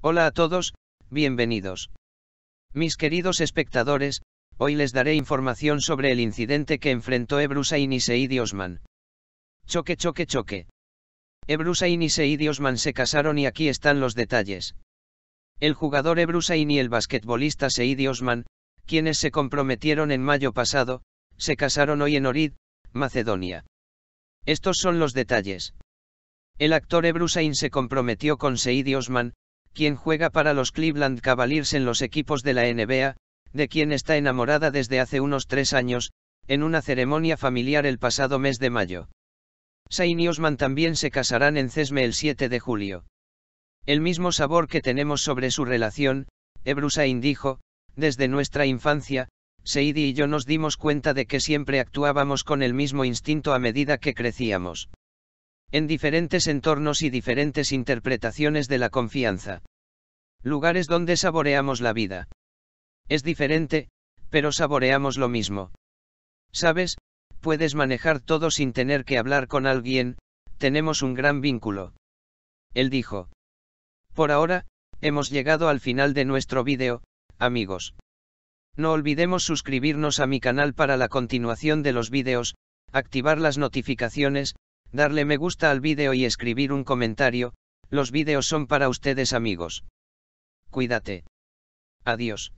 Hola a todos, bienvenidos. Mis queridos espectadores, hoy les daré información sobre el incidente que enfrentó Ebrusain y Seidi Osman. Choque, choque, choque. Ebrusain y Seidi Osman se casaron y aquí están los detalles. El jugador Ebrusain y el basquetbolista Seidi Osman, quienes se comprometieron en mayo pasado, se casaron hoy en Orid, Macedonia. Estos son los detalles. El actor Ebrusain se comprometió con Seidi Osman, quien juega para los Cleveland Cavaliers en los equipos de la NBA, de quien está enamorada desde hace unos tres años, en una ceremonia familiar el pasado mes de mayo. Sain y Osman también se casarán en Cesme el 7 de julio. El mismo sabor que tenemos sobre su relación, Ebrusain dijo, desde nuestra infancia, Seidi y yo nos dimos cuenta de que siempre actuábamos con el mismo instinto a medida que crecíamos en diferentes entornos y diferentes interpretaciones de la confianza. Lugares donde saboreamos la vida. Es diferente, pero saboreamos lo mismo. Sabes, puedes manejar todo sin tener que hablar con alguien, tenemos un gran vínculo. Él dijo. Por ahora, hemos llegado al final de nuestro vídeo, amigos. No olvidemos suscribirnos a mi canal para la continuación de los vídeos, activar las notificaciones, darle me gusta al vídeo y escribir un comentario, los vídeos son para ustedes amigos. Cuídate. Adiós.